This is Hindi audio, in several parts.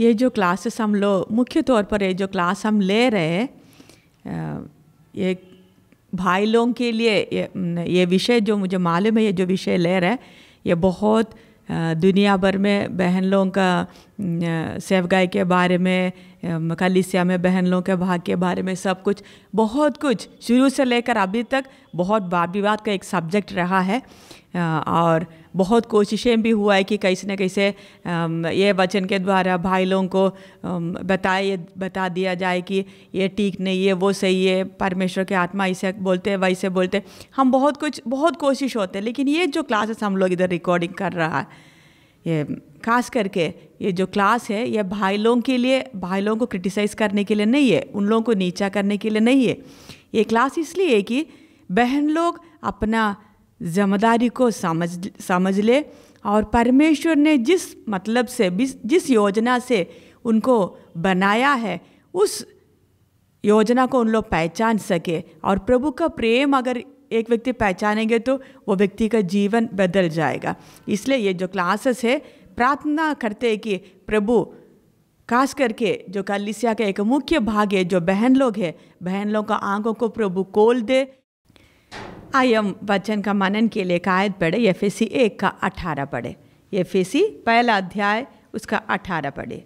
ये जो क्लासेस हम लोग मुख्य तौर पर ये जो क्लास हम ले रहे हैं ये भाई लोगों के लिए ये, ये विषय जो मुझे मालूम है ये जो विषय ले रहे हैं ये बहुत दुनिया भर में बहन लोगों का सेवगाई के बारे में कलिसिया में बहन लोगों के भाग के बारे में सब कुछ बहुत कुछ शुरू से लेकर अभी तक बहुत वाद विवाद का एक सब्जेक्ट रहा है और बहुत कोशिशें भी हुआ है कि कैसे न कैसे ये वचन के द्वारा भाई लोगों को बताए बता दिया जाए कि ये ठीक नहीं है वो सही है परमेश्वर के आत्मा ऐसे बोलते हैं वैसे बोलते हम बहुत कुछ बहुत कोशिश होते हैं लेकिन ये जो क्लासेस हम लोग इधर रिकॉर्डिंग कर रहा है ये खास करके ये जो क्लास है ये भाई लोगों के लिए भाई लोगों को क्रिटिसाइज़ करने के लिए नहीं है उन लोगों को नीचा करने के लिए नहीं है ये क्लास इसलिए है कि बहन लोग अपना जिम्मेदारी को समझ समझ ले और परमेश्वर ने जिस मतलब से जिस योजना से उनको बनाया है उस योजना को उन लोग पहचान सके और प्रभु का प्रेम अगर एक व्यक्ति पहचानेंगे तो वो व्यक्ति का जीवन बदल जाएगा इसलिए ये जो क्लासेस है प्रार्थना करते हैं कि प्रभु खास करके जो कलिसिया का एक मुख्य भाग है जो बहन लोग है बहन लोग का आंखों को प्रभु कोल दे आयम वचन का मनन के लिए कायद पढ़े ये एफ एक का अठारह पढ़े ये एफ पहला अध्याय उसका अठारह पढ़े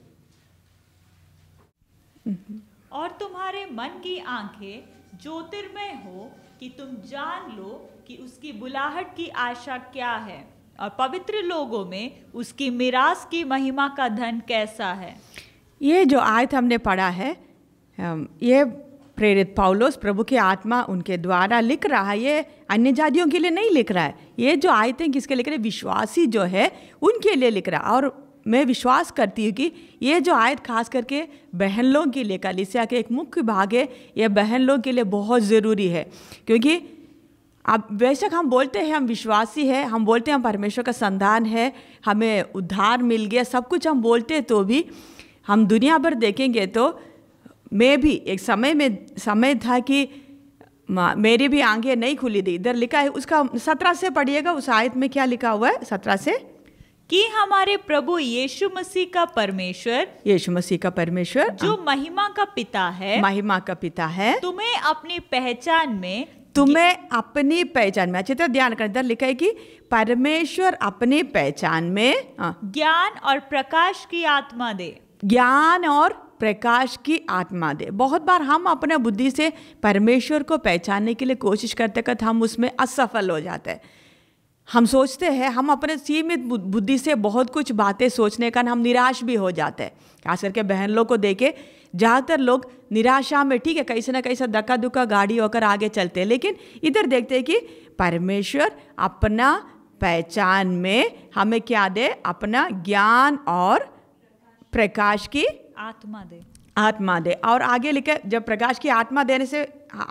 हम्म। और तुम्हारे मन की आंखें ज्योतिर्मय हो कि तुम जान लो कि उसकी बुलाहट की आशा क्या है और पवित्र लोगों में उसकी मिरास की महिमा का धन कैसा है ये जो आयत हमने पढ़ा है ये प्रेरित पाउलोस प्रभु की आत्मा उनके द्वारा लिख रहा है ये अन्य जातियों के लिए नहीं लिख रहा है ये जो आयतें किसके लिख रहे विश्वासी जो है उनके लिए लिख रहा है और मैं विश्वास करती हूँ कि ये जो आयत खास करके बहन लोगों के लिए कलिसिया के एक मुख्य भाग है ये बहन लोगों के लिए बहुत ज़रूरी है क्योंकि अब बेशक हम बोलते हैं हम विश्वासी है हम बोलते हैं हम परमेश्वर का संधान है हमें उद्धार मिल गया सब कुछ हम बोलते तो भी हम दुनिया भर देखेंगे तो मैं भी एक समय में समय था कि मेरी भी आंखें नहीं खुली थी इधर लिखा है उसका सत्रह से पढ़िएगा उस आयत में क्या लिखा हुआ है सत्रह से कि हमारे प्रभु यीशु मसीह का परमेश्वर यीशु मसीह का परमेश्वर जो महिमा का पिता है महिमा का पिता है तुम्हें अपनी पहचान में तुम्हें अपनी पहचान में अच्छी तरह ध्यान कर इधर लिखा है कि परमेश्वर अपनी पहचान में हाँ। ज्ञान और प्रकाश की आत्मा दे ज्ञान और प्रकाश की आत्मा दे बहुत बार हम अपने बुद्धि से परमेश्वर को पहचानने के लिए कोशिश करते करते हम उसमें असफल हो जाते हैं हम सोचते हैं हम अपने सीमित बुद्धि से बहुत कुछ बातें सोचने का हम निराश भी हो जाते हैं खास करके बहन लोग को देखे ज़्यादातर लोग निराशा में ठीक है कैसे ना कैसे धक्का दुक्का गाड़ी होकर आगे चलते हैं लेकिन इधर देखते हैं कि परमेश्वर अपना पहचान में हमें क्या दे अपना ज्ञान और प्रकाश की आत्मा दे आत्मा दे और आगे लिखे जब प्रकाश की आत्मा देने से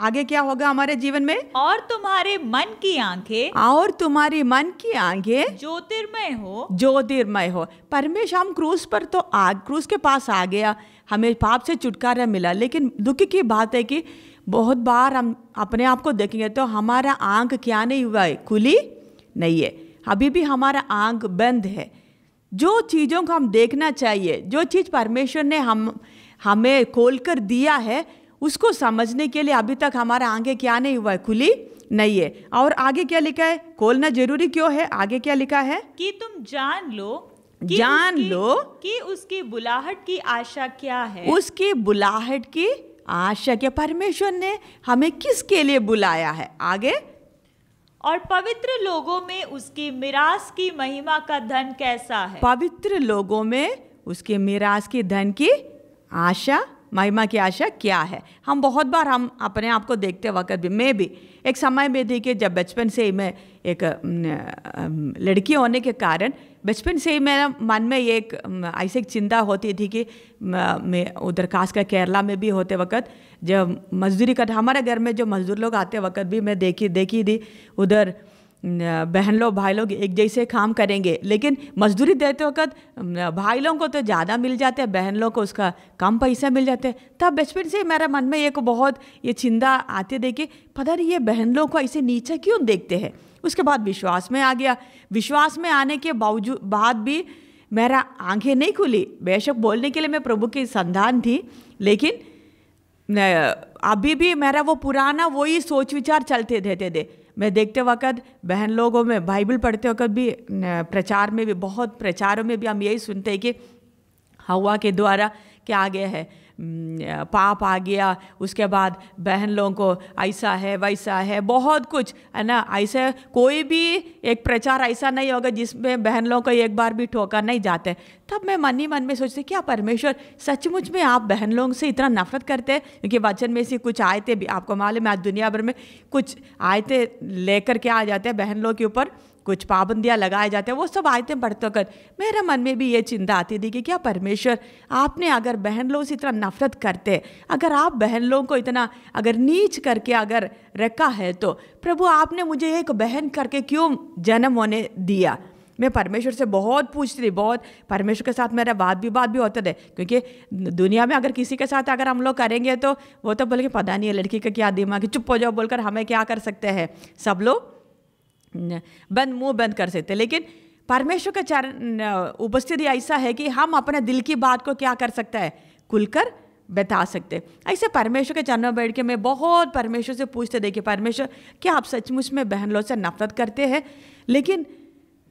आगे क्या होगा हमारे जीवन में और तुम्हारे मन की आंखें और तुम्हारी मन की आंखें ज्योतिर्मय हो ज्योतिर्मय हो परमेश्वर हम क्रूस पर तो आ क्रूस के पास आ गया हमें पाप से छुटकारा मिला लेकिन दुख की बात है कि बहुत बार हम अपने आप को देखेंगे तो हमारा आंख क्या नहीं हुआ है खुली नहीं है अभी भी हमारा आंख बंद है जो चीज़ों को हम देखना चाहिए जो चीज़ परमेश्वर ने हम हमें खोल कर दिया है उसको समझने के लिए अभी तक हमारा आगे क्या नहीं हुआ है खुली नहीं है और आगे क्या लिखा है खोलना जरूरी क्यों है आगे क्या लिखा है कि तुम जान लो कि जान लो कि उसकी बुलाहट की आशा क्या है उसकी बुलाहट की आशा क्या परमेश्वर ने हमें किसके लिए बुलाया है आगे और पवित्र लोगों में उसकी मिरास की महिमा का धन कैसा है पवित्र लोगों में उसके मिरास के धन की आशा महिमा की आशा क्या है हम बहुत बार हम अपने आप को देखते वक्त भी मैं भी एक समय में थी कि जब बचपन से ही मैं एक लड़की होने के कारण बचपन से ही मेरा मन में ये एक ऐसी एक चिंता होती थी कि मैं उधर खास कर केरला में भी होते वक्त जब मजदूरी कर हमारे घर में जो मजदूर लोग आते वक्त भी मैं देखी देखी थी उधर बहन लोग भाई लोग एक जैसे काम करेंगे लेकिन मजदूरी देते वक्त भाई लोगों को तो ज़्यादा मिल जाते हैं बहन लोग को उसका कम पैसा मिल जाते हैं तब बचपन से मेरे मन में एक बहुत ये चिंता आती देखिए पता नहीं ये बहन लोग को ऐसे नीचे क्यों देखते हैं उसके बाद विश्वास में आ गया विश्वास में आने के बावजूद बाद भी मेरा आंखें नहीं खुली बेशक बोलने के लिए मैं प्रभु की संधान थी लेकिन अभी भी मेरा वो पुराना वही सोच विचार चलते रहते थे मैं देखते वक्त बहन लोगों में बाइबल पढ़ते वक्त भी प्रचार में भी बहुत प्रचारों में भी हम यही सुनते हैं कि हवा के द्वारा क्या आ गया है पाप आ गया उसके बाद बहन लोगों को ऐसा है वैसा है बहुत कुछ है ना ऐसे कोई भी एक प्रचार ऐसा नहीं होगा जिसमें बहन लोगों को एक बार भी ठोका नहीं जाते तब मैं मन ही मन में सोचती क्या परमेश्वर सचमुच में आप बहन लोगों से इतना नफरत करते हैं क्योंकि वचन में से कुछ आयते भी आपको मालूम है आज दुनिया भर में कुछ आयते लेकर के आ जाते हैं बहन लोगों के ऊपर कुछ पाबंदियाँ लगाए जाते हैं वो सब आयतें पढ़ते कर मेरे मन में भी ये चिंता आती थी कि क्या परमेश्वर आपने अगर बहन लोगों से इतना नफरत करते अगर आप बहन लोगों को इतना अगर नीच करके अगर रखा है तो प्रभु आपने मुझे एक बहन करके क्यों जन्म होने दिया मैं परमेश्वर से बहुत पूछती थी बहुत परमेश्वर के साथ मेरा बात भी बात भी होता थे क्योंकि दुनिया में अगर किसी के साथ अगर हम लोग करेंगे तो वो तो बोलेंगे पता नहीं है लड़की का क्या दिमाग चुप हो जाओ बोलकर हमें क्या कर सकते हैं सब लोग बंद मुंह बंद कर सकते लेकिन परमेश्वर का चरण उपस्थिति ऐसा है कि हम अपने दिल की बात को क्या कर सकता है खुलकर बता सकते ऐसे परमेश्वर के चरणों में बैठ के मैं बहुत परमेश्वर से पूछते देखिए परमेश्वर क्या आप सचमुच में बहन लोग से नफरत करते हैं लेकिन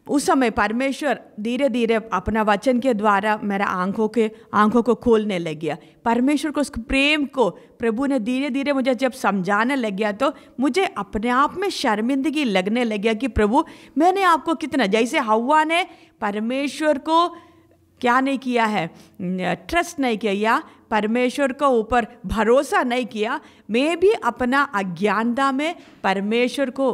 उस समय परमेश्वर धीरे धीरे अपना वचन के द्वारा मेरा आंखों के आंखों को खोलने लग गया परमेश्वर को उस प्रेम को प्रभु ने धीरे धीरे मुझे जब समझाने लग गया तो मुझे अपने आप में शर्मिंदगी लगने लग गया कि प्रभु मैंने आपको कितना जैसे हवा ने परमेश्वर को क्या नहीं किया है ट्रस्ट नहीं किया या परमेश्वर को ऊपर भरोसा नहीं किया मैं भी अपना अज्ञानता में परमेश्वर को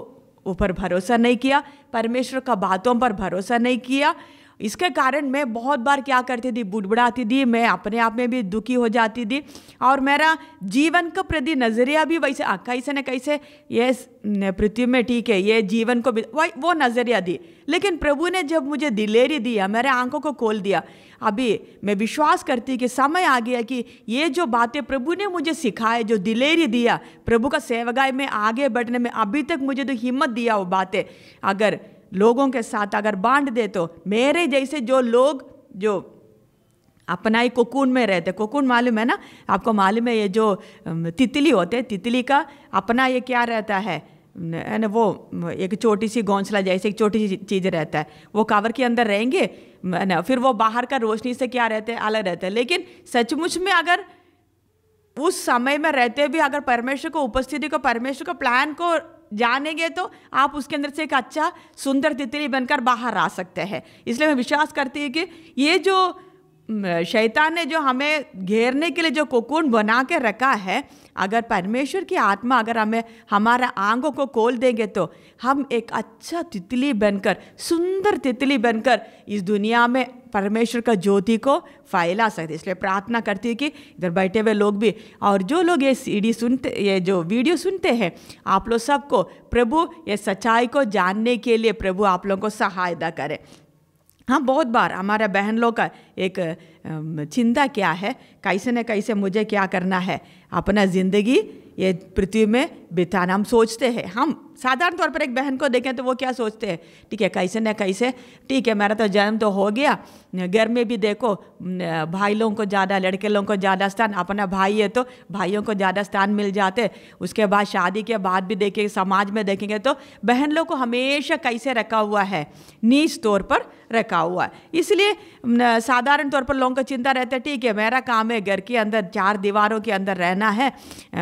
ऊपर भरोसा नहीं किया परमेश्वर का बातों पर भरोसा नहीं किया इसके कारण मैं बहुत बार क्या करती थी बुड़बुड़ाती थी मैं अपने आप में भी दुखी हो जाती थी और मेरा जीवन के प्रति नज़रिया भी वैसे कैसे न कैसे ये पृथ्वी में ठीक है ये जीवन को भी वही वो नज़रिया दी लेकिन प्रभु ने जब मुझे दिलेरी दिया मेरे आंखों को खोल दिया अभी मैं विश्वास करती कि समय आ गया कि ये जो बातें प्रभु ने मुझे सिखाए जो दिलेरी दिया प्रभु का सेवगा में आगे बढ़ने में अभी तक मुझे तो हिम्मत दिया वो बातें अगर लोगों के साथ अगर बांट दे तो मेरे जैसे जो लोग जो अपना ही कोकून में रहते कोकून मालूम है ना आपको मालूम है ये जो तितली होते हैं तितली का अपना ये क्या रहता है न वो एक छोटी सी घोंसला जैसे एक छोटी सी चीज़ रहता है वो कावर के अंदर रहेंगे ना फिर वो बाहर का रोशनी से क्या रहते हैं अलग रहते हैं लेकिन सचमुच में अगर उस समय में रहते भी अगर परमेश्वर को उपस्थिति को परमेश्वर को प्लान को जानेंगे तो आप उसके अंदर से एक अच्छा सुंदर तितली बनकर बाहर आ सकते हैं इसलिए मैं विश्वास करती हूँ कि ये जो शैतान ने जो हमें घेरने के लिए जो कुकुन बना के रखा है अगर परमेश्वर की आत्मा अगर हमें हमारे आंगों को खोल देंगे तो हम एक अच्छा तितली बनकर सुंदर तितली बनकर इस दुनिया में परमेश्वर का ज्योति को फैला सकते इसलिए प्रार्थना करती हूँ कि इधर बैठे हुए लोग भी और जो लोग ये सीडी सुनते ये जो वीडियो सुनते हैं आप लोग सबको प्रभु ये सच्चाई को जानने के लिए प्रभु आप लोगों को सहायता करें हाँ बहुत बार हमारे बहन लोग का एक चिंता क्या है कैसे न कैसे मुझे क्या करना है अपना ज़िंदगी ये पृथ्वी में बिताना हम सोचते हैं हम साधारण तौर पर एक बहन को देखें तो वो क्या सोचते हैं ठीक है कैसे न कैसे ठीक है मेरा तो जन्म तो हो गया घर में भी देखो भाई लोगों को ज़्यादा लड़के लोगों को ज़्यादा स्थान अपना भाई है तो भाइयों को ज़्यादा स्थान मिल जाते उसके बाद शादी के बाद भी देखेंगे समाज में देखेंगे तो बहन लोग को हमेशा कैसे रखा हुआ है नीच तौर पर रखा हुआ है इसलिए साधारण तौर पर लोगों को चिंता रहता है ठीक है मेरा काम है घर के अंदर चार दीवारों के अंदर रहना है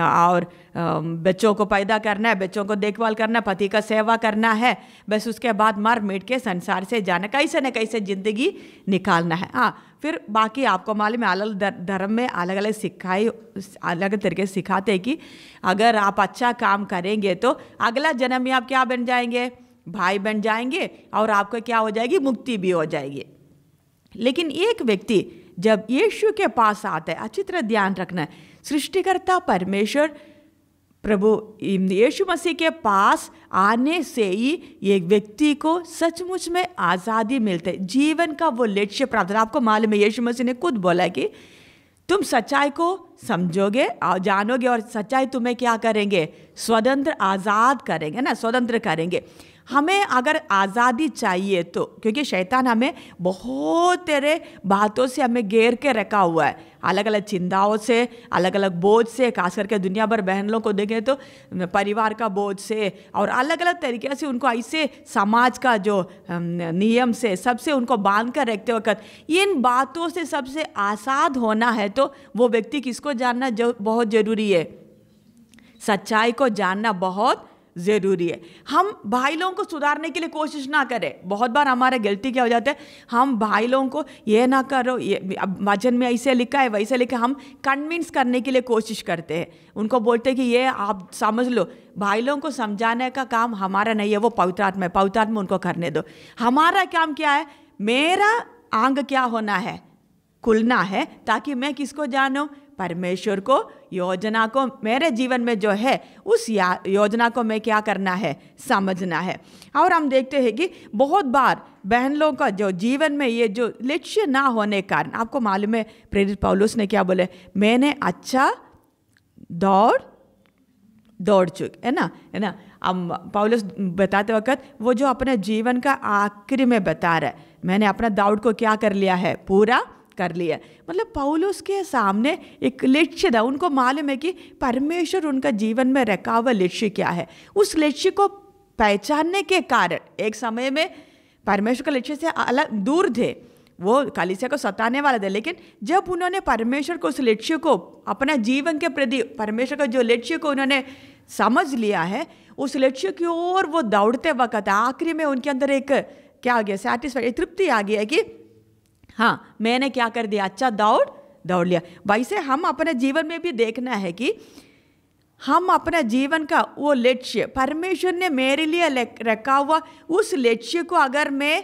और बच्चों को पैदा करना है बच्चों को देखभाल करना पति का सेवा करना है बस उसके बाद मर मिट के संसार से जाना कैसे न कैसे ज़िंदगी निकालना है हाँ फिर बाकी आपको मालूम है अलग धर्म में अलग अलग सिखाई अलग तरीके से सिखाते हैं कि अगर आप अच्छा काम करेंगे तो अगला जन्म में आप क्या बन जाएंगे भाई बन जाएंगे और आपको क्या हो जाएगी मुक्ति भी हो जाएगी लेकिन एक व्यक्ति जब यीशु के पास आता है अच्छी तरह ध्यान रखना है सृष्टिकर्ता परमेश्वर प्रभु यीशु मसीह के पास आने से ही एक व्यक्ति को सचमुच में आज़ादी मिलते जीवन का वो लक्ष्य प्राप्त आपको मालूम है यीशु मसीह ने खुद बोला कि तुम सच्चाई को समझोगे और जानोगे और सच्चाई तुम्हें क्या करेंगे स्वतंत्र आज़ाद करेंगे ना स्वतंत्र करेंगे हमें अगर आज़ादी चाहिए तो क्योंकि शैतान हमें बहुत तेरे बातों से हमें घेर के रखा हुआ है अलग अलग चिंताओं से अलग अलग बोझ से खास करके दुनिया भर बहन लोग को देखें तो परिवार का बोझ से और अलग अलग तरीके से उनको ऐसे समाज का जो नियम से सबसे उनको बांध कर रखते वक्त इन बातों से सबसे आसाद होना है तो वो व्यक्ति किसको जानना जो बहुत ज़रूरी है सच्चाई को जानना बहुत ज़रूरी है हम भाई लोगों को सुधारने के लिए कोशिश ना करें बहुत बार हमारे गलती क्या हो जाते हैं हम भाई लोगों को ये ना करो ये अब वचन में ऐसे लिखा है वैसे लिखा हम कन्विंस करने के लिए कोशिश करते हैं उनको बोलते हैं कि ये आप समझ लो भाई लोगों को समझाने का काम हमारा नहीं है वो पवित्रात्मा है पवित्रात्मा उनको करने दो हमारा काम क्या है मेरा आंग क्या होना है खुलना है ताकि मैं किसको जानूँ परमेश्वर को योजना को मेरे जीवन में जो है उस योजना को मैं क्या करना है समझना है और हम देखते हैं कि बहुत बार बहन लोगों का जो जीवन में ये जो लक्ष्य ना होने के कारण आपको मालूम है प्रेरित पौलुस ने क्या बोले मैंने अच्छा दौड़ दौड़ चुक है ना है ना हम पौलुस बताते वक्त वो जो अपने जीवन का आखिरी में बता रहा है मैंने अपना दौड़ को क्या कर लिया है पूरा कर लिया मतलब पौलुस के सामने एक लक्ष्य था उनको मालूम है कि परमेश्वर उनका जीवन में रखा हुआ लक्ष्य क्या है उस लक्ष्य को पहचानने के कारण एक समय में परमेश्वर के लक्ष्य से अलग दूर थे वो कालिसिया को सताने वाला था लेकिन जब उन्होंने परमेश्वर को उस लक्ष्य को अपना जीवन के प्रति परमेश्वर का जो लक्ष्य को उन्होंने समझ लिया है उस लक्ष्य की ओर वो दौड़ते वक्त आखिरी में उनके अंदर एक क्या आ गया सेटिस्फाइड तृप्ति आ गई है कि हाँ मैंने क्या कर दिया अच्छा दौड़ दौड़ लिया वैसे हम अपने जीवन में भी देखना है कि हम अपना जीवन का वो लक्ष्य परमेश्वर ने मेरे लिए रखा हुआ उस लक्ष्य को अगर मैं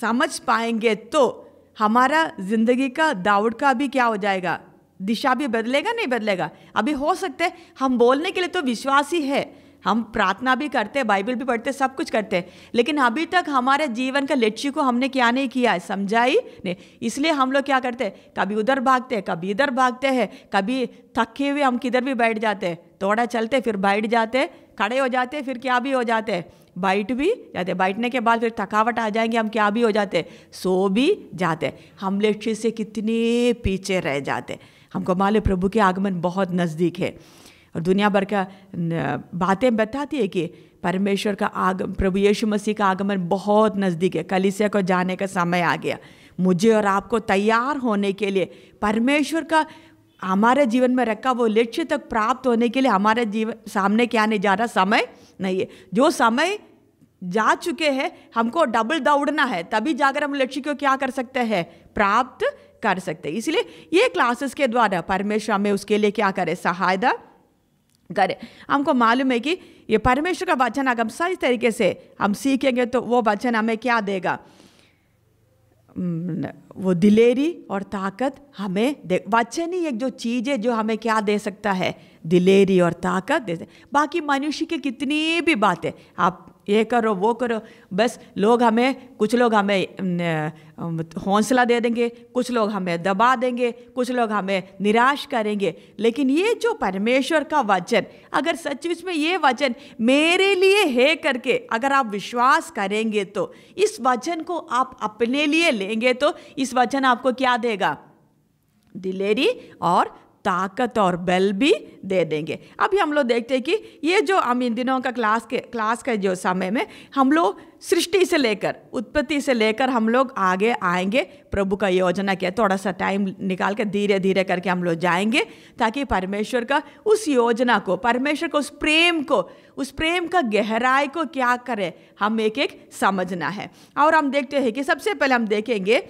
समझ पाएंगे तो हमारा जिंदगी का दावड़ का भी क्या हो जाएगा दिशा भी बदलेगा नहीं बदलेगा अभी हो सकते हम बोलने के लिए तो विश्वासी है हम प्रार्थना भी करते हैं बाइबल भी पढ़ते सब कुछ करते हैं लेकिन अभी तक हमारे जीवन का लक्ष्य को हमने क्या नहीं किया है समझा ही नहीं इसलिए हम लोग क्या करते हैं कभी उधर भागते हैं कभी इधर भागते हैं कभी थके हुए हम किधर भी बैठ जाते हैं थोड़ा चलते फिर बैठ जाते खड़े हो जाते फिर क्या भी हो जाते बैठ भी जाते बैठने के बाद फिर थकावट आ जाएंगे हम क्या भी हो जाते सो भी जाते हम लक्ष्य से कितने पीछे रह जाते हमको माले प्रभु के आगमन बहुत नज़दीक है और दुनिया भर का बातें बताती है कि परमेश्वर का आगम प्रभु यीशु मसीह का आगमन बहुत नज़दीक है कलिसिया को जाने का समय आ गया मुझे और आपको तैयार होने के लिए परमेश्वर का हमारे जीवन में रखा वो लक्ष्य तक प्राप्त होने के लिए हमारे जीवन सामने क्या नहीं जा रहा समय नहीं है जो समय जा चुके हैं हमको डबल दौड़ना है तभी जाकर हम लक्ष्य को क्या कर सकते हैं प्राप्त कर सकते हैं इसलिए ये क्लासेस के द्वारा परमेश्वर हमें उसके लिए क्या करे सहायता करे हमको मालूम है कि ये परमेश्वर का वचन अगर हम सही तरीके से हम सीखेंगे तो वो वचन हमें क्या देगा वो दिलेरी और ताकत हमें दे वचन ही एक जो चीज़ है जो हमें क्या दे सकता है दिलेरी और ताकत दे बाकी मनुष्य के कितनी भी बातें आप ये करो वो करो बस लोग हमें कुछ लोग हमें हौसला दे देंगे कुछ लोग हमें दबा देंगे कुछ लोग हमें निराश करेंगे लेकिन ये जो परमेश्वर का वचन अगर सचमुच में ये वचन मेरे लिए है करके अगर आप विश्वास करेंगे तो इस वचन को आप अपने लिए लेंगे तो इस वचन आपको क्या देगा दिलेरी और ताकत और बल भी दे देंगे अभी हम लोग देखते हैं कि ये जो हम इन दिनों का क्लास के क्लास का जो समय में हम लोग सृष्टि से लेकर उत्पत्ति से लेकर हम लोग आगे आएंगे प्रभु का योजना क्या थोड़ा सा टाइम निकाल के धीरे धीरे करके हम लोग जाएंगे ताकि परमेश्वर का उस योजना को परमेश्वर को उस प्रेम को उस प्रेम का गहराई को क्या करें हम एक एक समझना है और हम देखते हैं कि सबसे पहले हम देखेंगे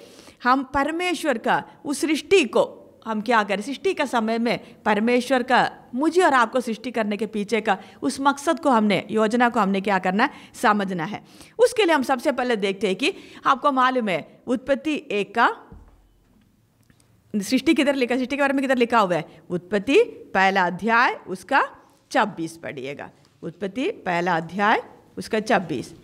हम परमेश्वर का उस सृष्टि को हम क्या करें सृष्टि का समय में परमेश्वर का मुझे और आपको सृष्टि करने के पीछे का उस मकसद को हमने योजना को हमने क्या करना है समझना है उसके लिए हम सबसे पहले देखते हैं कि आपको मालूम है उत्पत्ति एक का सृष्टि किधर लिखा सृष्टि के बारे में किधर लिखा हुआ है उत्पत्ति पहला अध्याय उसका छब्बीस पढ़िएगा उत्पत्ति पहला अध्याय उसका छब्बीस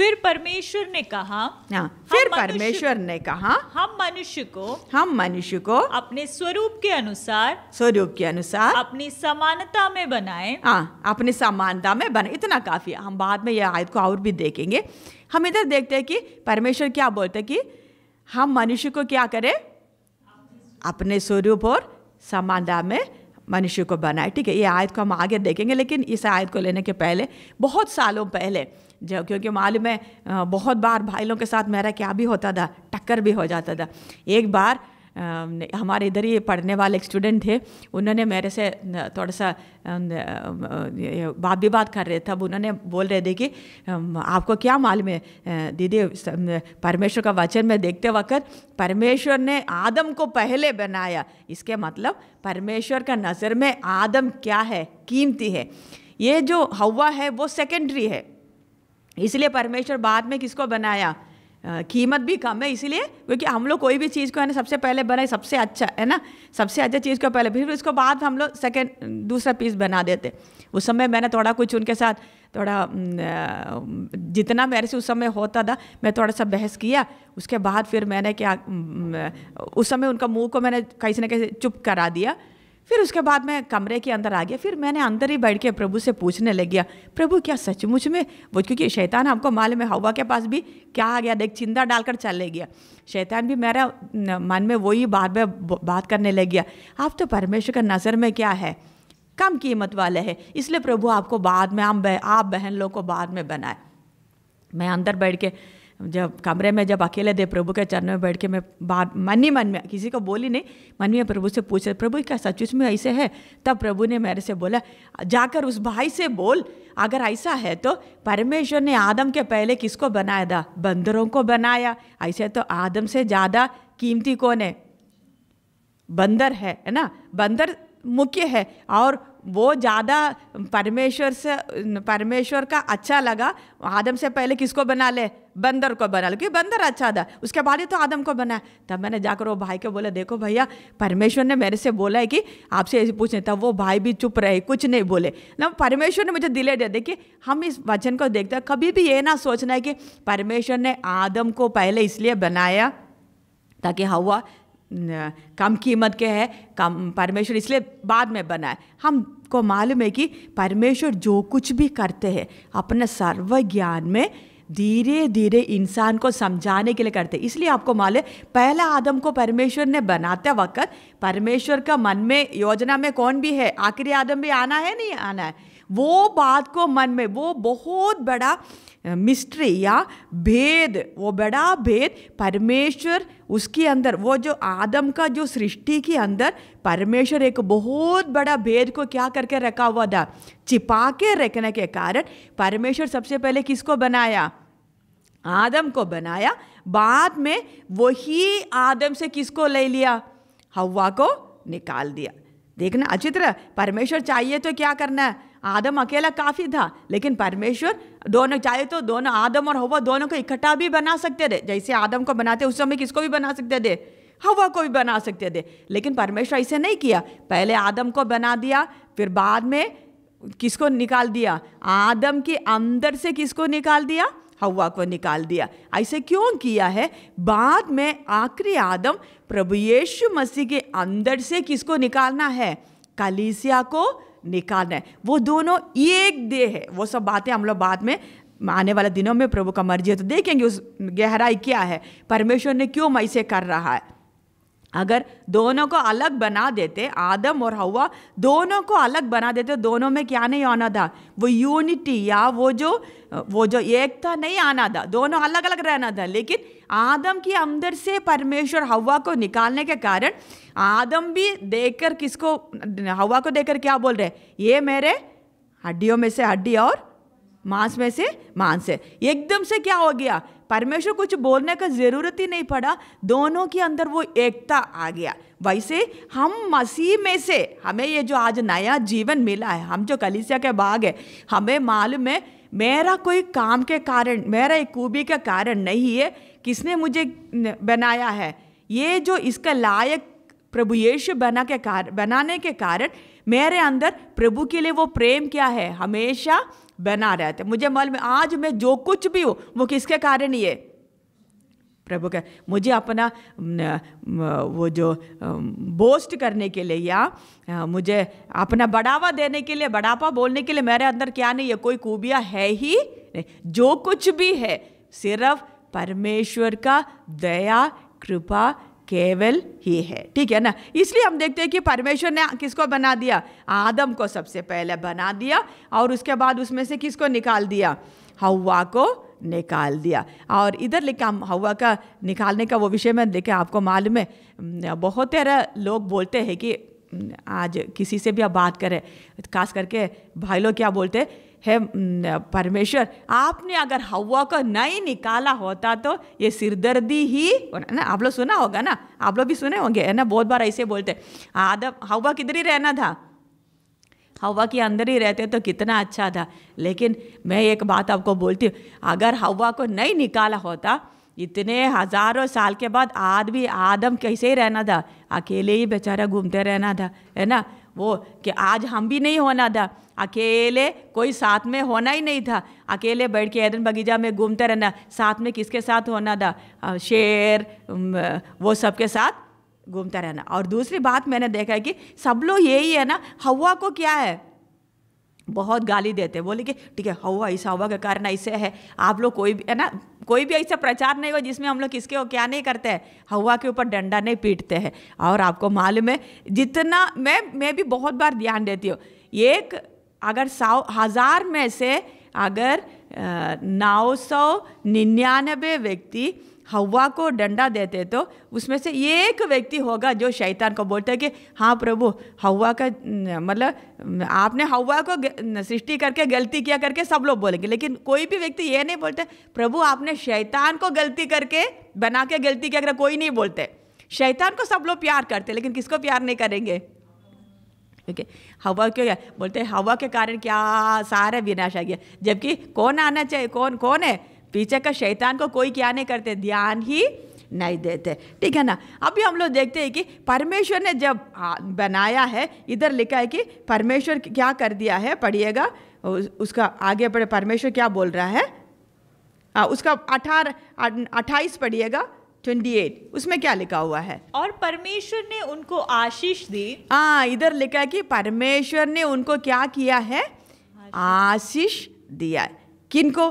फिर परमेश्वर ने कहा हाँ, फिर परमेश्वर ने कहा हम मनुष्य को हम मनुष्य को अपने स्वरूप के अनुसार स्वरूप के अनुसार अपनी समानता में बनाए हाँ अपनी समानता में बनाए इतना काफी हम बाद में यह आयत को और भी देखेंगे हम इधर देखते हैं कि परमेश्वर क्या बोलते कि हम मनुष्य को क्या करें अपने स्वरूप और समानता में मनुष्य को बनाए ठीक है ये आयत को हम आगे देखेंगे लेकिन इस आयत को लेने के पहले बहुत सालों पहले जब क्योंकि मालूम है बहुत बार भाइयों के साथ मेरा क्या भी होता था टक्कर भी हो जाता था एक बार हमारे इधर ही पढ़ने वाले एक स्टूडेंट थे उन्होंने मेरे से थोड़ा सा बात भी बात कर रहे तब उन्होंने बोल रहे थे कि आपको क्या मालूम है दीदी परमेश्वर का वचन में देखते वक्त परमेश्वर ने आदम को पहले बनाया इसके मतलब परमेश्वर का नज़र में आदम क्या है कीमती है ये जो हवा है वो सेकेंडरी है इसलिए परमेश्वर बाद में किसको बनाया कीमत भी कम है इसीलिए क्योंकि हम लोग कोई भी चीज़ को है ना सबसे पहले बनाए सबसे अच्छा है ना सबसे अच्छा चीज़ को पहले फिर उसको बाद हम लोग सेकेंड दूसरा पीस बना देते उस समय मैंने थोड़ा कुछ उनके साथ थोड़ा जितना मेरे से उस समय होता था मैं थोड़ा सा बहस किया उसके बाद फिर मैंने क्या उस समय उनका मुंह को मैंने कहीं से ना कहीं चुप करा दिया फिर उसके बाद मैं कमरे के अंदर आ गया फिर मैंने अंदर ही बैठ के प्रभु से पूछने लग गया प्रभु क्या सचमुच में वो क्योंकि शैतान हमको मालूम है हवा के पास भी क्या आ गया देख चिंता डालकर चले गया शैतान भी मेरा मन में वही बार बार बात करने लग गया आप तो परमेश्वर का नज़र में क्या है कम कीमत वाले है इसलिए प्रभु आपको बाद में हम आप बहन लोग को बाद में बनाए मैं अंदर बैठ के जब कमरे में जब अकेले थे प्रभु के चरण में बैठ के मैं बात मन ही मन में किसी को बोली नहीं मन में प्रभु से पूछ प्रभु क्या सचुच में ऐसे है तब प्रभु ने मेरे से बोला जाकर उस भाई से बोल अगर ऐसा है तो परमेश्वर ने आदम के पहले किसको बनाया था बंदरों को बनाया ऐसे तो आदम से ज़्यादा कीमती कौन है बंदर है है ना बंदर मुख्य है और वो ज़्यादा परमेश्वर से परमेश्वर का अच्छा लगा आदम से पहले किसको बना ले बंदर को बना क्योंकि बंदर अच्छा था उसके बाद ही तो आदम को बनाया तब मैंने जाकर वो भाई को बोला देखो भैया परमेश्वर ने मेरे से बोला है कि आपसे ऐसे पूछने तब वो भाई भी चुप रहे कुछ नहीं बोले ना परमेश्वर ने मुझे दिले दे देखिए हम इस वचन को देखते हैं कभी भी ये ना सोचना है कि परमेश्वर ने आदम को पहले इसलिए बनाया ताकि हवा कम कीमत के है कम परमेश्वर इसलिए बाद में बनाए हमको मालूम है कि परमेश्वर जो कुछ भी करते हैं अपने सर्वज्ञान में धीरे धीरे इंसान को समझाने के लिए करते इसलिए आपको मालूम पहला आदम को परमेश्वर ने बनाते वक्त परमेश्वर का मन में योजना में कौन भी है आखिरी आदम भी आना है नहीं आना है वो बात को मन में वो बहुत बड़ा मिस्ट्री या भेद वो बड़ा भेद परमेश्वर उसके अंदर वो जो आदम का जो सृष्टि के अंदर परमेश्वर एक बहुत बड़ा भेद को क्या करके रखा हुआ था छिपा के रखने के कारण परमेश्वर सबसे पहले किसको बनाया आदम को बनाया बाद में वही आदम से किसको ले लिया हवा को निकाल दिया देखना अच्छी तरह परमेश्वर चाहिए तो क्या करना है आदम अकेला काफ़ी था लेकिन परमेश्वर दोनों चाहे तो दोनों आदम और हवा दोनों को इकट्ठा भी बना सकते थे जैसे आदम को बनाते उस समय किसको भी बना सकते थे हवा को भी बना सकते थे लेकिन परमेश्वर ऐसे नहीं किया पहले आदम को बना दिया फिर बाद में किसको निकाल दिया आदम के अंदर से किसको निकाल दिया हवा को निकाल दिया ऐसे क्यों किया है बाद में आखिरी आदम प्रभु यीशु मसीह के अंदर से किसको निकालना है कलीसिया को निकालना है वो दोनों एक देह है वो सब बातें हम लोग बाद में आने वाले दिनों में प्रभु का मर्जी है तो देखेंगे उस गहराई क्या है परमेश्वर ने क्यों मैं इसे कर रहा है अगर दोनों को अलग बना देते आदम और हवा दोनों को अलग बना देते दोनों में क्या नहीं आना था वो यूनिटी या वो जो वो जो एकता नहीं आना था दोनों अलग अलग रहना था लेकिन आदम के अंदर से परमेश्वर हवा को निकालने के कारण आदम भी देखकर किसको हवा को देखकर क्या बोल रहे ये मेरे हड्डियों में से हड्डी और मांस में से मांस है एकदम से क्या हो गया परमेश्वर कुछ बोलने का ज़रूरत ही नहीं पड़ा दोनों के अंदर वो एकता आ गया वैसे हम मसीह में से हमें ये जो आज नया जीवन मिला है हम जो कलिसिया के भाग है हमें मालूम है मेरा कोई काम के कारण मेरा एक खूबी का कारण नहीं है किसने मुझे बनाया है ये जो इसका लायक प्रभु यीशु बना के कार बनाने के कारण मेरे अंदर प्रभु के लिए वो प्रेम क्या है हमेशा बना रहे थे मुझे मालूम है आज मैं जो कुछ भी हूँ वो किसके कारण ही है प्रभु का मुझे अपना वो जो बोस्ट करने के लिए या मुझे अपना बढ़ावा देने के लिए बढ़ापा बोलने के लिए मेरे अंदर क्या नहीं है कोई खूबिया है ही नहीं जो कुछ भी है सिर्फ परमेश्वर का दया कृपा केवल ही है ठीक है ना इसलिए हम देखते हैं कि परमेश्वर ने किसको बना दिया आदम को सबसे पहले बना दिया और उसके बाद उसमें से किसको निकाल दिया हवा को निकाल दिया और इधर लिखा हवा का निकालने का वो विषय में देखे आपको मालूम है बहुत तरह लोग बोलते हैं कि आज किसी से भी आप बात करें खास करके भाई लोग क्या बोलते हैं हे परमेश्वर आपने अगर हवा को नहीं निकाला होता तो ये सिरदर्दी ही ना आप लोग सुना होगा ना आप लोग भी सुने होंगे है ना बहुत बार ऐसे बोलते आदम हवा किधर ही रहना था हवा के अंदर ही रहते तो कितना अच्छा था लेकिन मैं एक बात आपको बोलती हूँ अगर हवा को नहीं निकाला होता इतने हजारों साल के बाद आदमी आदम कैसे ही रहना था अकेले ही बेचारा घूमते रहना था है ना वो कि आज हम भी नहीं होना था अकेले कोई साथ में होना ही नहीं था अकेले बैठ के ऐदन बगीचा में घूमते रहना साथ में किसके साथ होना था शेर वो सबके साथ घूमता रहना और दूसरी बात मैंने देखा है कि सब लोग यही है ना हवा को क्या है बहुत गाली देते बोले कि ठीक है हवा ऐसा हवा का कारण ऐसे है आप लोग कोई भी है ना कोई भी ऐसा प्रचार नहीं हो जिसमें हम लोग किसके हो क्या नहीं करते हैं हवा के ऊपर डंडा नहीं पीटते हैं और आपको मालूम है जितना मैं मैं भी बहुत बार ध्यान देती हूँ एक अगर सौ हज़ार में से अगर नौ सौ निन्यानबे व्यक्ति हवा को डंडा देते तो उसमें से एक व्यक्ति होगा जो शैतान को बोलता है कि हाँ प्रभु हवा का मतलब आपने हवा को सृष्टि करके गलती किया करके सब लोग बोलेंगे लेकिन कोई भी व्यक्ति ये नहीं बोलते प्रभु आपने शैतान को गलती करके बना के गलती किया करके कोई नहीं बोलते शैतान को सब लोग प्यार करते लेकिन किसको प्यार नहीं करेंगे ओके okay. हवा के बोलते हैं हवा के कारण क्या सारा विनाश आ गया जबकि कौन आना चाहिए कौन कौन है पीछे का शैतान को कोई क्या नहीं करते ध्यान ही नहीं देते ठीक है ना अभी हम लोग देखते हैं कि परमेश्वर ने जब बनाया है इधर लिखा है कि परमेश्वर क्या कर दिया है पढ़िएगा उसका आगे बढ़े परमेश्वर क्या बोल रहा है आ, उसका अठारह अट्ठाईस पढ़िएगा 28 उसमें क्या लिखा हुआ है और परमेश्वर ने उनको आशीष दी हाँ इधर लिखा है कि परमेश्वर ने उनको क्या किया है आशीष दिया किनको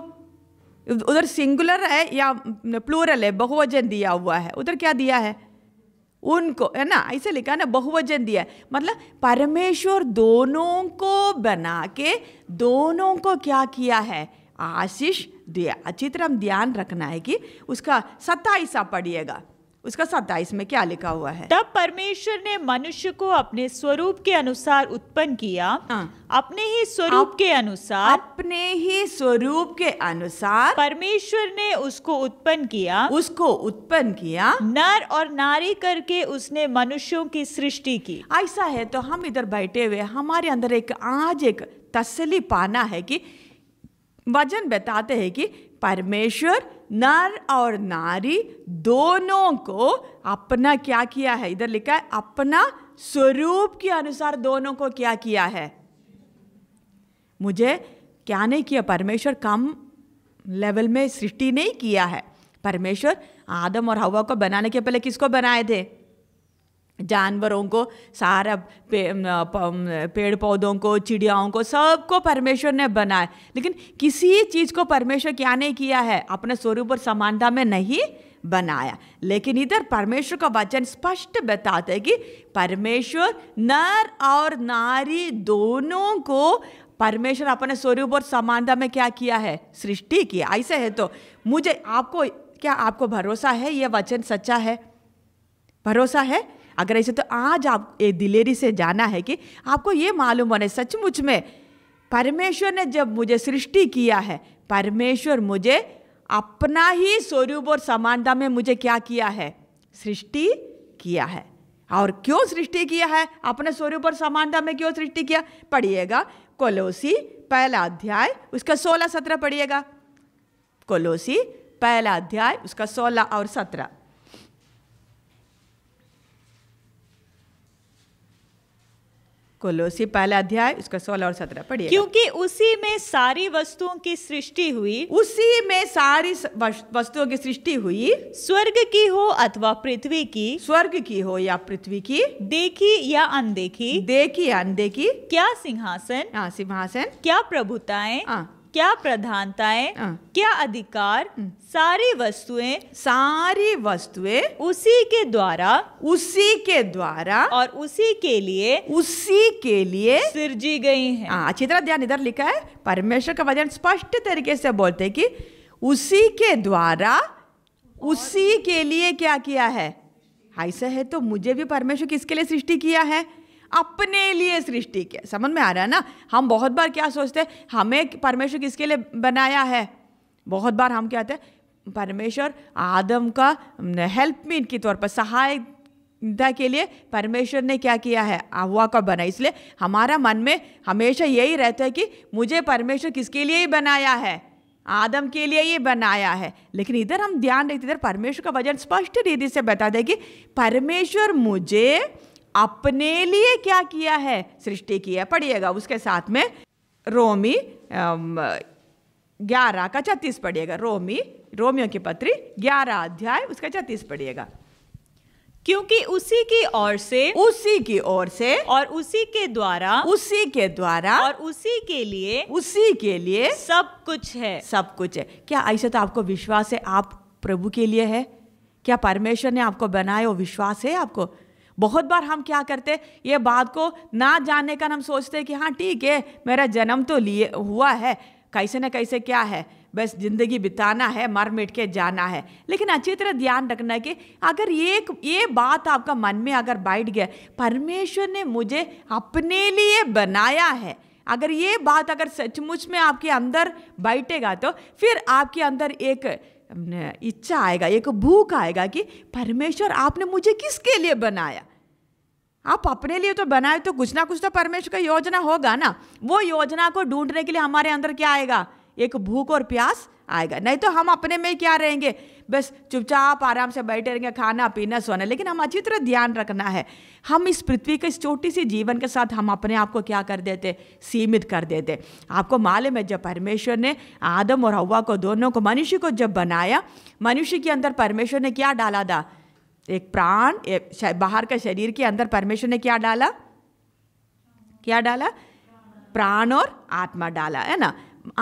उधर सिंगुलर है या प्लूरल है बहुवचन दिया हुआ है उधर क्या दिया है उनको है ना ऐसे लिखा ना बहुवचन दिया मतलब परमेश्वर दोनों को बना के दोनों को क्या किया है आशीष हम ध्यान रखना है कि उसका सत्ताईस आप पढ़िएगा उसका सत्ताईस में क्या लिखा हुआ है तब परमेश्वर ने मनुष्य को अपने स्वरूप के अनुसार उत्पन्न किया हाँ। अपने ही स्वरूप के अनुसार अपने ही स्वरूप के अनुसार परमेश्वर ने उसको उत्पन्न किया उसको उत्पन्न किया नर और नारी करके उसने मनुष्यों की सृष्टि की ऐसा है तो हम इधर बैठे हुए हमारे अंदर एक आज एक तसली पाना है की वजन बताते हैं कि परमेश्वर नर और नारी दोनों को अपना क्या किया है इधर लिखा है अपना स्वरूप के अनुसार दोनों को क्या किया है मुझे क्या नहीं किया परमेश्वर कम लेवल में सृष्टि नहीं किया है परमेश्वर आदम और हवा को बनाने के पहले किसको बनाए थे जानवरों को सारा पे, पेड़ पौधों को चिड़ियाओं को सबको परमेश्वर ने बनाया लेकिन किसी चीज़ को परमेश्वर क्या नहीं किया है अपने स्वरूप और समानता में नहीं बनाया लेकिन इधर परमेश्वर का वचन स्पष्ट बताता है कि परमेश्वर नर और नारी दोनों को परमेश्वर अपने स्वरूप और समानता में क्या किया है सृष्टि किया ऐसे है तो मुझे आपको क्या आपको भरोसा है यह वचन सच्चा है भरोसा है अगर ऐसे तो आज आप ये दिलेरी से जाना है कि आपको ये मालूम होने सचमुच में परमेश्वर ने जब मुझे सृष्टि किया है परमेश्वर मुझे अपना ही स्वरूप और समानता में मुझे क्या किया है सृष्टि किया है और क्यों सृष्टि किया है अपने स्वरूप और समानता में क्यों सृष्टि किया पढ़िएगा कोलोसी पहला अध्याय उसका सोलह सत्रह पढ़िएगा कोलोसी पहला अध्याय उसका सोलह और सत्रह कोलोसी पहला अध्याय उसका सोलह और सत्रह पढ़िए क्योंकि उसी में सारी वस्तुओं की सृष्टि हुई उसी में सारी वस्तुओं की सृष्टि हुई स्वर्ग की हो अथवा पृथ्वी की स्वर्ग की हो या पृथ्वी की देखी या अनदेखी देखी या अनदेखी क्या सिंहासन हाँ सिंहासन क्या प्रभुताएं हाँ। क्या प्रधानताएं हाँ। क्या अधिकार हम्म। सारी वस्तुएं सारी वस्तुएं उसी के द्वारा उसी के द्वारा और उसी के लिए उसी के लिए सिर्जी गई हैं हाँ, अच्छी तरह ध्यान इधर लिखा है परमेश्वर का वजन स्पष्ट तरीके से बोलते हैं कि उसी के द्वारा उसी के लिए क्या किया है ऐसा है तो मुझे भी परमेश्वर किसके लिए सृष्टि किया है अपने लिए सृष्टि किया समझ में आ रहा है ना हम बहुत बार क्या सोचते हैं हमें परमेश्वर किसके लिए बनाया है बहुत बार हम क्या हैं परमेश्वर आदम का हेल्प के तौर पर सहायता के लिए परमेश्वर ने क्या किया है अगवा का बना इसलिए हमारा मन में हमेशा यही रहता है कि मुझे परमेश्वर किसके लिए ही बनाया है आदम के लिए ये बनाया है लेकिन इधर हम ध्यान रखते इधर परमेश्वर का वजन स्पष्ट रीति से बता दें कि परमेश्वर मुझे अपने लिए क्या किया है सृष्टि किया पढ़िएगा उसके साथ में रोमी ग्यारह का छत्तीस पढ़िएगा रोमी रोमियो की पत्री ग्यारह अध्याय उसका छत्तीस पढ़िएगा क्योंकि उसी की ओर से उसी की ओर से और उसी के द्वारा उसी के द्वारा और उसी के लिए उसी के लिए सब कुछ है सब कुछ है क्या ऐसे तो आपको विश्वास है आप प्रभु के लिए है क्या परमेश्वर ने आपको बनाया वो विश्वास है आपको बहुत बार हम क्या करते ये बात को ना जानने का हम सोचते कि हाँ ठीक है मेरा जन्म तो लिए हुआ है कैसे न कैसे क्या है बस जिंदगी बिताना है मर मिट के जाना है लेकिन अच्छी तरह ध्यान रखना है कि अगर एक ये बात आपका मन में अगर बैठ गया परमेश्वर ने मुझे अपने लिए बनाया है अगर ये बात अगर सचमुच में आपके अंदर बैठेगा तो फिर आपके अंदर एक इच्छा आएगा एक भूख आएगा कि परमेश्वर आपने मुझे किसके लिए बनाया आप अपने लिए तो बनाए तो कुछ ना कुछ तो परमेश्वर का योजना होगा ना वो योजना को ढूंढने के लिए हमारे अंदर क्या आएगा एक भूख और प्यास आएगा नहीं तो हम अपने में क्या रहेंगे बस चुपचाप आराम से बैठे रहेंगे खाना पीना सोना लेकिन हम अच्छी तरह ध्यान रखना है हम इस पृथ्वी के इस छोटी सी जीवन के साथ हम अपने आप को क्या कर देते सीमित कर देते आपको मालूम है जब परमेश्वर ने आदम और हवा को दोनों को मनुष्य को जब बनाया मनुष्य के अंदर परमेश्वर ने क्या डाला था एक प्राण बाहर का शरीर के अंदर परमेश्वर ने क्या डाला क्या डाला प्राण और आत्मा डाला है ना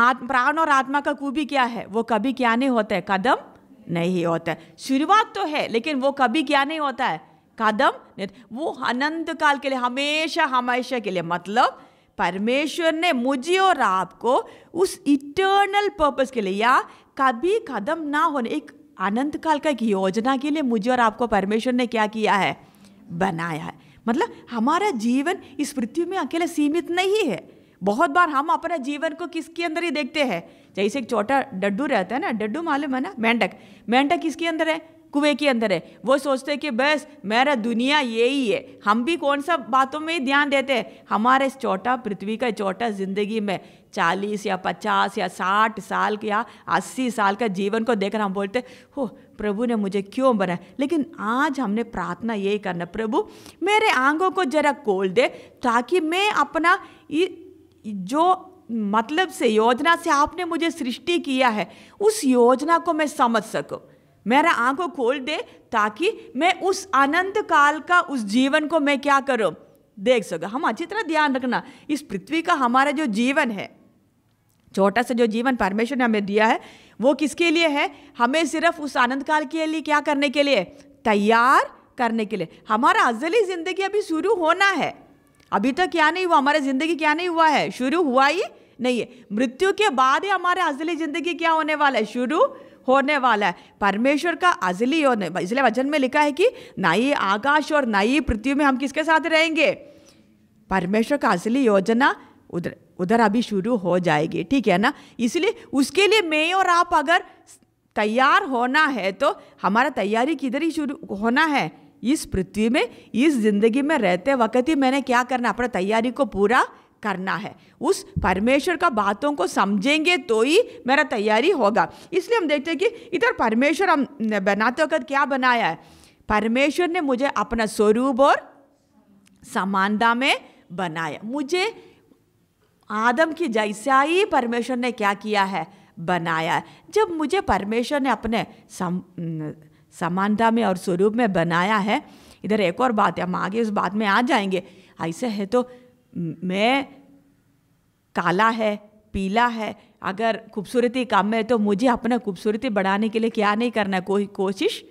आत्म प्राण और आत्मा का कूबी क्या है वो कभी क्या नहीं होता है कदम नहीं होता है शुरुआत तो है लेकिन वो कभी क्या नहीं होता है कदम वो अनंत काल के लिए हमेशा हमेशा के लिए मतलब परमेश्वर ने मुझे और आपको उस इटर्नल पर्पस के लिए या कभी कदम ना होने एक अनंत काल का एक योजना के लिए मुझे और आपको परमेश्वर ने क्या किया है बनाया है मतलब हमारा जीवन इस पृथ्वी में अकेले सीमित नहीं है बहुत बार हम अपने जीवन को किसके अंदर ही देखते हैं जैसे एक छोटा डड्डू रहता है ना डड्डू मालूम है ना मेंढक मेंढक किसके अंदर है कुएं के अंदर है वो सोचते हैं कि बस मेरा दुनिया यही है हम भी कौन सा बातों में ध्यान देते हैं हमारे इस छोटा पृथ्वी का छोटा ज़िंदगी में चालीस या पचास या साठ साल या अस्सी साल का जीवन को देखकर हम बोलते हो प्रभु ने मुझे क्यों बनाया लेकिन आज हमने प्रार्थना यही करना प्रभु मेरे आंगों को जरा खोल दे ताकि मैं अपना जो मतलब से योजना से आपने मुझे सृष्टि किया है उस योजना को मैं समझ सकूँ मेरा आंखों खोल दे ताकि मैं उस अनंत काल का उस जीवन को मैं क्या करूँ देख सको हम अच्छी तरह ध्यान रखना इस पृथ्वी का हमारा जो जीवन है छोटा सा जो जीवन परमेश्वर ने हमें दिया है वो किसके लिए है हमें सिर्फ उस आनंद काल के लिए क्या करने के लिए तैयार करने के लिए हमारा अजली ज़िंदगी अभी शुरू होना है अभी तक क्या नहीं हुआ हमारा ज़िंदगी क्या नहीं हुआ है शुरू हुआ ही नहीं है मृत्यु के बाद ही हमारे अजली ज़िंदगी क्या होने वाला है शुरू होने वाला है परमेश्वर का अजली और इसलिए वचन में लिखा है कि नई आकाश और नई पृथ्वी में हम किसके साथ रहेंगे परमेश्वर का असली योजना उधर उधर अभी शुरू हो जाएगी ठीक है ना इसलिए उसके लिए मैं और आप अगर तैयार होना है तो हमारा तैयारी किधर ही शुरू होना है इस पृथ्वी में इस जिंदगी में रहते वक्त ही मैंने क्या करना अपना तैयारी को पूरा करना है उस परमेश्वर का बातों को समझेंगे तो ही मेरा तैयारी होगा इसलिए हम देखते हैं कि इधर परमेश्वर हम बनाते वक्त क्या बनाया है परमेश्वर ने मुझे अपना स्वरूप और समानता में बनाया मुझे आदम की जैसा ही परमेश्वर ने क्या किया है बनाया है जब मुझे परमेश्वर ने अपने सम समानता में और स्वरूप में बनाया है इधर एक और बात है हम आगे उस बात में आ जाएंगे ऐसे है तो मैं काला है पीला है अगर खूबसूरती कम है तो मुझे अपना खूबसूरती बढ़ाने के लिए क्या नहीं करना कोई कोशिश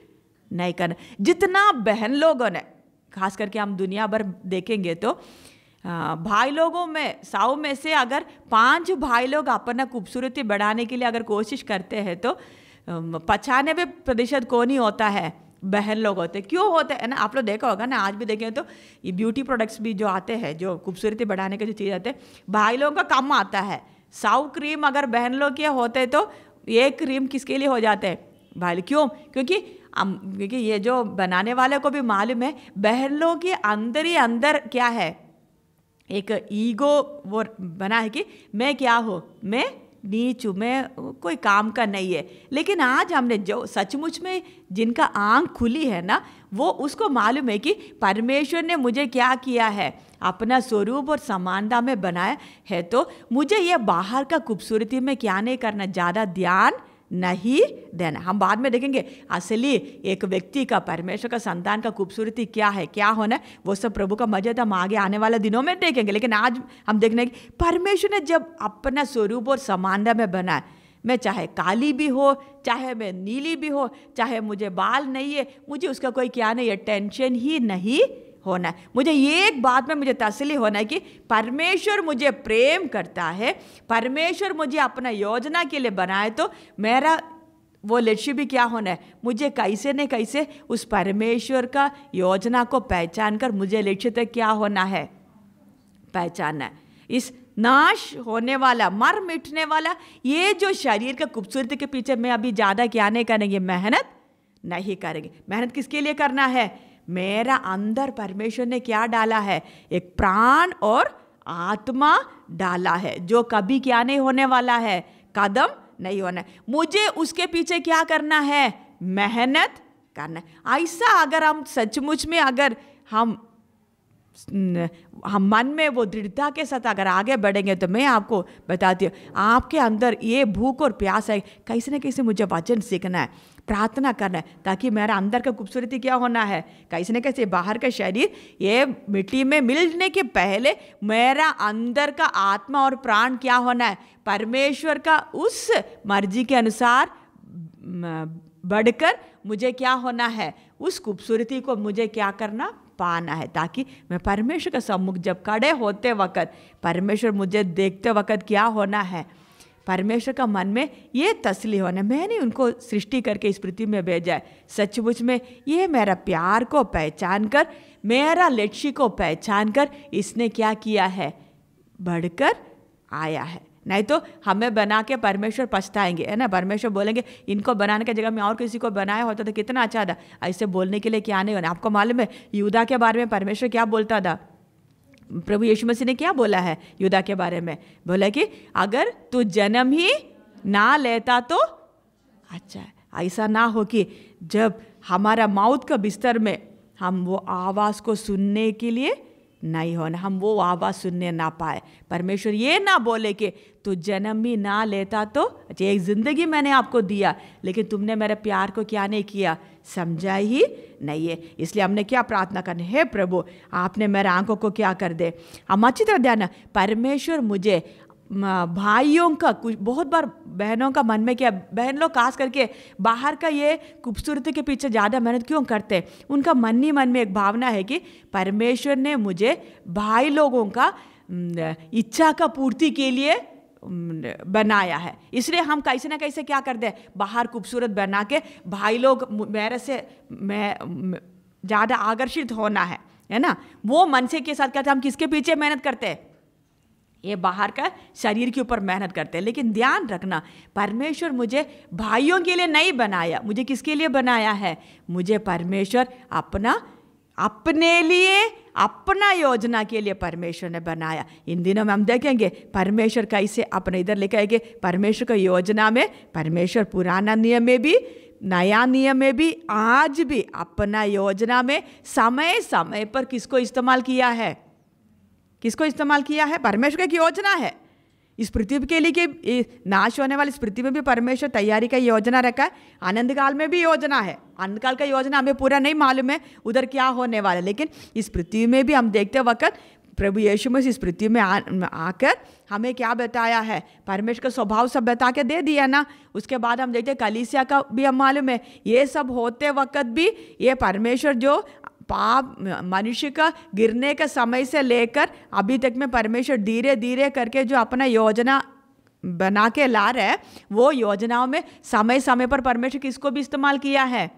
नहीं करना जितना बहन लोगों ने खास करके हम दुनिया भर देखेंगे तो भाई लोगों में साओ में से अगर पांच भाई लोग अपना खूबसूरती बढ़ाने के लिए अगर कोशिश करते हैं तो पचानवे प्रतिशत कौन ही होता है बहन लोग होते हैं क्यों होते हैं ना आप लोग देखा होगा ना आज भी देखें तो ये ब्यूटी प्रोडक्ट्स भी जो आते हैं जो खूबसूरती बढ़ाने के जो चीज़ आते हैं भाई लोगों का कम आता है साउ क्रीम अगर बहन लोग के होते तो ये क्रीम किसके लिए हो जाते हैं भाई क्यों क्योंकि क्योंकि ये जो बनाने वाले को भी मालूम है बहन लोग के अंदर ही अंदर क्या है एक ईगो वो बना है कि मैं क्या हूँ मैं नीच में कोई काम का नहीं है लेकिन आज हमने जो सचमुच में जिनका आंख खुली है ना वो उसको मालूम है कि परमेश्वर ने मुझे क्या किया है अपना स्वरूप और समानता में बनाया है तो मुझे यह बाहर का खूबसूरती में क्या नहीं करना ज़्यादा ध्यान नहीं देना हम बाद में देखेंगे असली एक व्यक्ति का परमेश्वर का संतान का खूबसूरती क्या है क्या होना है वो सब प्रभु का मजे तो हम आगे आने वाले दिनों में देखेंगे लेकिन आज हम देखने की परमेश्वर ने जब अपना स्वरूप और समानता में बना मैं चाहे काली भी हो चाहे मैं नीली भी हो चाहे मुझे बाल नहीं है मुझे उसका कोई क्या नहीं है टेंशन ही नहीं होना है मुझे ये एक बात में मुझे तसली होना है कि परमेश्वर मुझे प्रेम करता है परमेश्वर मुझे अपना योजना के लिए बनाए तो मेरा वो लक्ष्य भी क्या होना है मुझे कैसे न कैसे उस परमेश्वर का योजना को पहचान कर मुझे लक्ष्य तक क्या होना है पहचानना है इस नाश होने वाला मर मिटने वाला ये जो शरीर का खूबसूरती के पीछे मैं अभी ज़्यादा क्या नहीं करेंगे मेहनत नहीं करेंगे मेहनत किसके लिए करना है मेरा अंदर परमेश्वर ने क्या डाला है एक प्राण और आत्मा डाला है जो कभी क्या नहीं होने वाला है कदम नहीं होना है मुझे उसके पीछे क्या करना है मेहनत करना है ऐसा अगर हम सचमुच में अगर हम हम मन में वो दृढ़ता के साथ अगर आगे बढ़ेंगे तो मैं आपको बताती हूँ आपके अंदर ये भूख और प्यास है कैसे ना कैसे मुझे वचन सीखना है प्रार्थना करना है ताकि मेरा अंदर का खूबसूरती क्या होना है कैसे न कैसे बाहर का शरीर ये मिट्टी में मिलने के पहले मेरा अंदर का आत्मा और प्राण क्या होना है परमेश्वर का उस मर्जी के अनुसार बढ़कर मुझे क्या होना है उस खूबसूरती को मुझे क्या करना पाना है ताकि मैं परमेश्वर का सम्मुख जब खड़े होते वक्त परमेश्वर मुझे देखते वक्त क्या होना है परमेश्वर का मन में ये तसली होना मैंने उनको सृष्टि करके इस पृथ्वी में भेजा है सचमुच में ये मेरा प्यार को पहचान कर मेरा लक्ष्य को पहचान कर इसने क्या किया है बढ़कर आया है नहीं तो हमें बना के परमेश्वर पछताएंगे है ना परमेश्वर बोलेंगे इनको बनाने की जगह मैं और किसी को बनाया होता तो कितना अच्छा था ऐसे बोलने के लिए क्या नहीं होना आपको मालूम है युद्धा के बारे में परमेश्वर क्या बोलता था प्रभु यीशु मसीह ने क्या बोला है युदा के बारे में बोला कि अगर तू जन्म ही ना लेता तो अच्छा ऐसा ना हो कि जब हमारा माउथ का बिस्तर में हम वो आवाज़ को सुनने के लिए नहीं होना हम वो आवाज़ सुनने ना पाए परमेश्वर ये ना बोले कि तो जन्म भी ना लेता तो अच्छा एक ज़िंदगी मैंने आपको दिया लेकिन तुमने मेरे प्यार को क्या नहीं किया समझा ही नहीं है इसलिए हमने क्या प्रार्थना करनी हे प्रभु आपने मेरे आंखों को क्या कर दे हम अच्छी तरह ध्यान परमेश्वर मुझे भाइयों का कुछ बहुत बार बहनों का मन में क्या बहन लोग खास करके बाहर का ये खूबसूरती के पीछे ज़्यादा मेहनत क्यों करते हैं उनका मन ही मन में एक भावना है कि परमेश्वर ने मुझे भाई लोगों का इच्छा का पूर्ति के लिए बनाया है इसलिए हम कैसे ना कैसे क्या कर दे बाहर खूबसूरत बना के भाई लोग मेरे से मैं ज़्यादा आकर्षित होना है है ना वो मन से के साथ कहते हम किसके पीछे मेहनत करते हैं ये बाहर का शरीर के ऊपर मेहनत करते हैं लेकिन ध्यान रखना परमेश्वर मुझे भाइयों के लिए नहीं बनाया मुझे किसके लिए बनाया है मुझे परमेश्वर अपना अपने लिए अपना योजना के लिए परमेश्वर ने बनाया इन दिनों में हम देखेंगे परमेश्वर का इसे अपने इधर लेकर आएंगे परमेश्वर का योजना में परमेश्वर पुराना नियम में भी नया नियम में भी आज भी अपना योजना में समय समय पर किसको इस्तेमाल किया है किसको इस्तेमाल किया है परमेश्वर की योजना है इस पृथ्वी के लिए कि नाश होने वाली इस पृथ्वी में भी परमेश्वर तैयारी का योजना रखा है आनंद काल में भी योजना है आनंद काल का योजना हमें पूरा नहीं मालूम है उधर क्या होने वाला है लेकिन इस पृथ्वी में भी हम देखते वक्त प्रभु यीशु मसीह इस पृथ्वी में आकर हमें क्या बताया है परमेश्वर का स्वभाव सब बता के दे दिया ना उसके बाद हम देखते कलिसिया कलीसिया का भी हम मालूम है ये सब होते वक्त भी ये परमेश्वर जो पाप मनुष्य का गिरने के समय से लेकर अभी तक में परमेश्वर धीरे धीरे करके जो अपना योजना बना के ला रहे हैं वो योजनाओं में समय समय पर परमेश्वर किसको भी इस्तेमाल किया है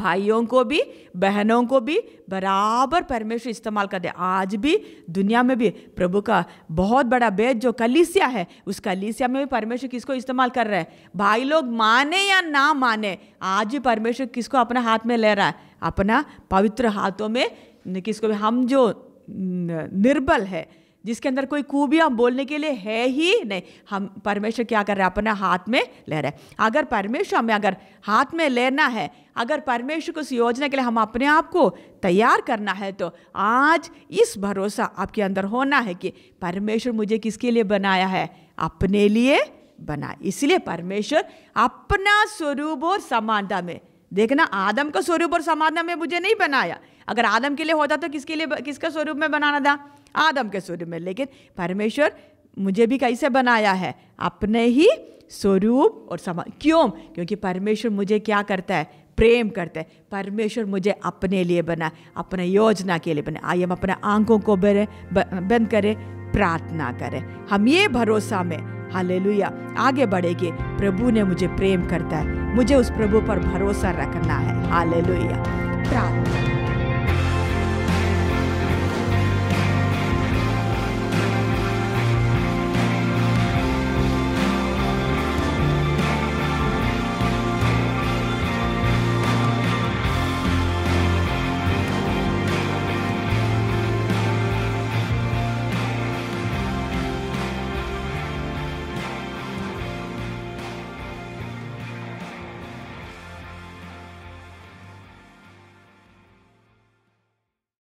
भाइयों को भी बहनों को भी बराबर परमेश्वर इस्तेमाल कर दे आज भी दुनिया में भी प्रभु का बहुत बड़ा बेद जो कलिसिया है उस कलिसिया में भी परमेश्वर किसको इस्तेमाल कर रहा है भाई लोग माने या ना माने आज भी परमेश्वर किसको अपने हाथ में ले रहा है अपना पवित्र हाथों में किसको भी हम जो निर्बल है जिसके अंदर कोई खूबियाँ बोलने के लिए है ही नहीं हम परमेश्वर क्या कर रहे हैं अपना हाथ में ले रहे हैं अगर परमेश्वर हमें अगर हाथ में लेना है अगर परमेश्वर को उस योजना के लिए हम अपने आप को तैयार करना है तो आज इस भरोसा आपके अंदर होना है कि परमेश्वर मुझे किसके लिए बनाया है अपने लिए बना इसलिए परमेश्वर अपना स्वरूप और समानता में देखना आदम का स्वरूप और समाधान में मुझे नहीं बनाया अगर आदम के लिए होता तो किसके लिए किसका स्वरूप में बनाना था आदम के स्वरूप में लेकिन परमेश्वर मुझे भी कैसे बनाया है अपने ही स्वरूप और समा क्यों क्योंकि परमेश्वर मुझे क्या करता है प्रेम करता है परमेश्वर मुझे अपने लिए बना अपने योजना के लिए बना आइए हम अपने आंखों को बंद करें प्रार्थना करें हम ये भरोसा में हालेलुया आगे बढ़ेगी प्रभु ने मुझे प्रेम करता है मुझे उस प्रभु पर भरोसा रखना है हालेलुया प्रार्थना